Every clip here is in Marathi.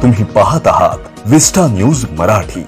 तुम्ही पाहत आहात Vista News Marathi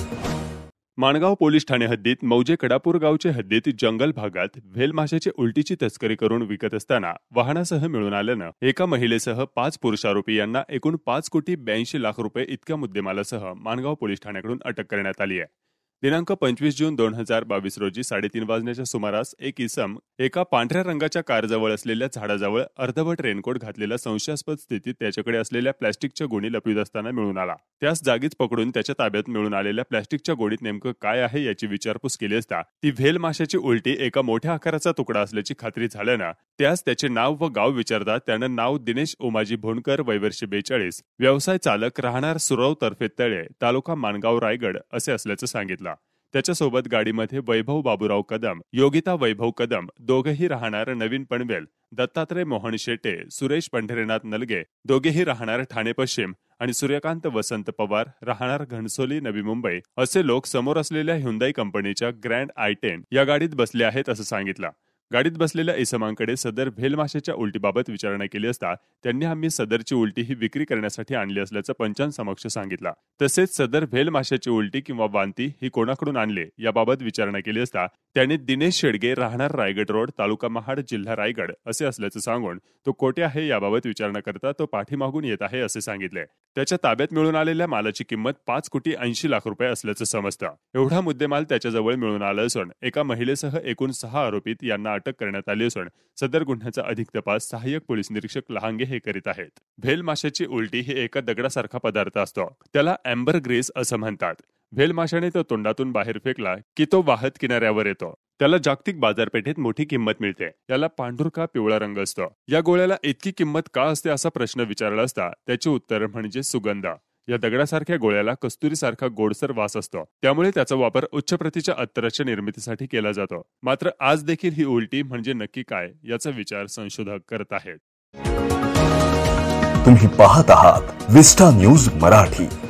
Mangaon police ठाणे हद्दीत मौजे कडापूर गावचे हद्दीत जंगल भागात माशाची उलटीची तस्करी करून विकत असताना वाहनासह मिळून आल्यानं एका महिलेसह पाच आरोपी यांना एकूण पाच कोटी ब्याऐंशी लाख रुपये इतक्या मुद्देमालासह माणगाव पोलीस ठाण्याकडून अटक करण्यात आली आहे दिनांक पंचवीस जून दोन हजार बावीस रोजी साडेतीन वाजण्याच्या सुमारास एक इसम एका पांढऱ्या रंगाच्या कारजवळ असलेल्या झाडाजवळ अर्धवट रेनकोट घातलेल्या संशयास्पद स्थितीत त्याच्याकडे असलेल्या प्लास्टिकच्या गोणी लपवीत असताना मिळून आला त्यास जागीच पकडून त्याच्या ताब्यात मिळून आलेल्या प्लॅस्टिकच्या गोडीत नेमकं काय आहे याची विचारपूस केली असता ती व्हेल माशाची उलटी एका मोठ्या आकाराचा तुकडा असल्याची खात्री झाल्यानं त्यास त्याचे नाव व गाव विचारता त्यानं नाव दिनेश उमाजी भोंडकर वैवर्षी बेचाळीस व्यवसाय चालक राहणार सुरव तर्फे तळे तालुका माणगाव रायगड असे असल्याचं सांगितलं त्याच्यासोबत गाडीमध्ये वैभव बाबुराव कदम योगिता वैभव कदम दोघेही राहणार नवीन पनवेल दत्तात्रय मोहन शेटे सुरेश पंढरीनाथ नलगे दोघेही राहणार ठाणे पश्चिम आणि सूर्यकांत वसंत पवार राहणार घणसोली नवी मुंबई असे लोक समोर असलेल्या हुंदाई कंपनीच्या ग्रँड आय टेन या गाडीत बसले आहेत असं सांगितलं गाडीत बसलेल्या इसमांकडे सदर माशाच्या उलटीबाबत विचारणा केली असता त्यांनी आम्ही सदरची उलटी ही विक्री करण्यासाठी आणली असल्याचं पंचांसमक्ष सांगितलं तसेच सदर माशाची उलटी किंवा वांती ही कोणाकडून आणले याबाबत विचारणा केली असता त्यांनी दिनेश शेडगे राहणार रायगड रोड तालुका महाड जिल्हा रायगड असे असल्याचं सांगून तो कोठे आहे याबाबत विचारणा करता तो पाठीमागून येत आहे असे सांगितले त्याच्या ताब्यात मिळून आलेल्या मालाची किंमत पाच कोटी ऐंशी लाख रुपये असल्याचं समजतं एवढा मुद्देमाल त्याच्याजवळ मिळून आला असून एका महिलेसह एकूण सहा आरोपीत यांना अटक करण्यात आली असून सदर गुन्ह्याचा अधिक तपास सहाय्यक पोलीस निरीक्षक लहांगे हे करीत आहेत व्हेल माशाची उलटी हे एका दगडासारखा पदार्थ असतो त्याला अँबर ग्रेस असं म्हणतात व्हेल माशाने तो तोंडातून बाहेर फेकला की तो वाहत किनाऱ्यावर येतो त्याला जागतिक बाजारपेठेत मोठी किंमत मिळते याला पांढुरका पिवळा रंग असतो या गोळ्याला इतकी किंमत का असते असा प्रश्न विचारला असता त्याचे उत्तर म्हणजे सुगंधा या दगडासारख्या गोळ्याला कस्तुरीसारखा गोडसर वास असतो त्यामुळे त्याचा वापर उच्च प्रतीच्या अत्तराच्या निर्मितीसाठी केला जातो मात्र आज देखील ही उलटी म्हणजे नक्की काय याचा विचार संशोधक करत आहेत तुम्ही पाहत आहात विस्टा न्यूज मराठी